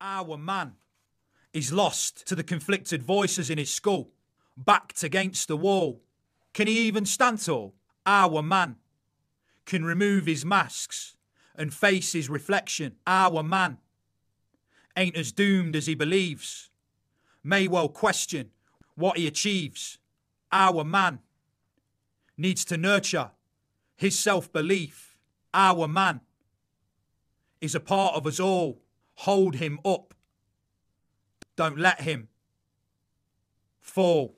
Our man is lost to the conflicted voices in his skull, backed against the wall. Can he even stand tall? Our man can remove his masks and face his reflection. Our man ain't as doomed as he believes. May well question what he achieves. Our man needs to nurture his self belief. Our man is a part of us all. Hold him up. Don't let him fall.